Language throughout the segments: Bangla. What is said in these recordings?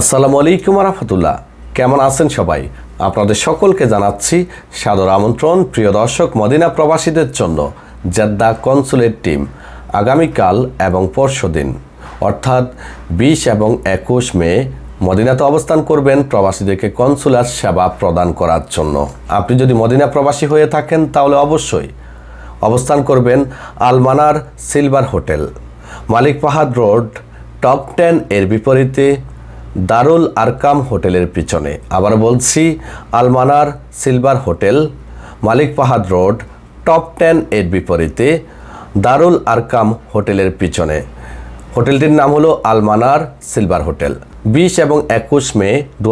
আসসালামু আলাইকুম রাহমাতুল্লাহ কেমন আছেন সবাই আপনাদের সকলকে জানাচ্ছি সাদর আমন্ত্রণ প্রিয় দর্শক মদিনা প্রবাসীদের জন্য জেদ্দা কনসুলেট টিম আগামীকাল এবং পরশু দিন অর্থাৎ বিশ এবং একুশ মে মদিনাতে অবস্থান করবেন প্রবাসীদেরকে কনসুলার সেবা প্রদান করার জন্য আপনি যদি মদিনা প্রবাসী হয়ে থাকেন তাহলে অবশ্যই অবস্থান করবেন আলমানার সিলভার হোটেল মালিক পাহাড় রোড টপ টেন এর বিপরীতে দারুল আরকাম হোটেলের পিছনে আবার বলছি আলমানার সিলভার হোটেল মালিক পাহাদ রোড টপ টেন এর বিপরীতে দারুল আরকাম হোটেলের পিছনে হোটেলটির নাম হলো আলমানার সিলভার হোটেল বিশ এবং একুশ মে দু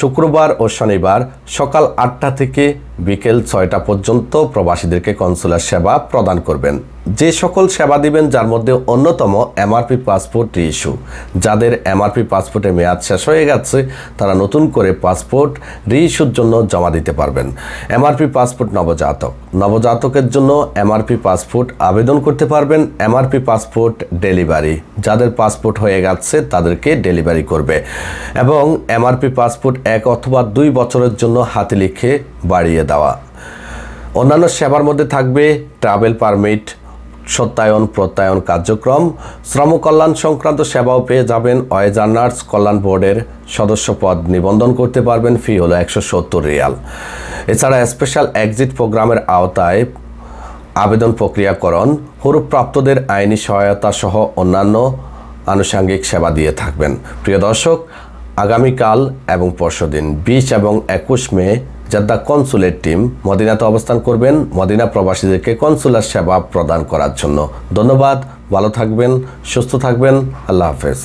শুক্রবার ও শনিবার সকাল আটটা থেকে বিকেল ছয়টা পর্যন্ত প্রবাসীদেরকে কনসুলার সেবা প্রদান করবেন যে সকল সেবা দিবেন যার মধ্যে অন্যতম এমআরপি পাসপোর্ট রিইস্যু যাদের এমআরপি পাসপোর্টের মেয়াদ শেষ হয়ে গেছে তারা নতুন করে পাসপোর্ট রিইস্যুর জন্য জমা দিতে পারবেন এমআরপি পাসপোর্ট নবজাতক নবজাতকের জন্য এমআরপি পাসপোর্ট আবেদন করতে পারবেন এমআরপি পাসপোর্ট ডেলিভারি যাদের পাসপোর্ট হয়ে গেছে তাদেরকে ডেলিভারি ডেলিভারি করবে এবং এমআরপি পাসপোর্ট এক অথবা দুই বছরের জন্য হাতে লিখে বাড়িয়ে দেওয়া অন্যান্য সেবার মধ্যে থাকবে ট্রাভেল পারমিট সত্যায়ন প্রত্যায়ন কার্যক্রম শ্রম কল্যাণ সংক্রান্ত সেবাও পেয়ে যাবেন ওয়েজার নার্স কল্যাণ বোর্ডের সদস্য পদ নিবন্ধন করতে পারবেন ফি হলো একশো সত্তর রিয়াল এছাড়া স্পেশাল এক্সিট প্রোগ্রামের আওতায় আবেদন প্রক্রিয়াকরণ হরুপ্রাপ্তদের আইনি সহায়তা সহ অন্যান্য আনুষাঙ্গিক সেবা দিয়ে থাকবেন প্রিয় দর্শক আগামীকাল এবং পরশুদিন বিশ এবং একুশ মে জাদ্দা কনসুলের টিম মদিনাতে অবস্থান করবেন মদিনা প্রবাসীদেরকে কনসুলার সেবা প্রদান করার জন্য ধন্যবাদ ভালো থাকবেন সুস্থ থাকবেন আল্লাহ হাফেজ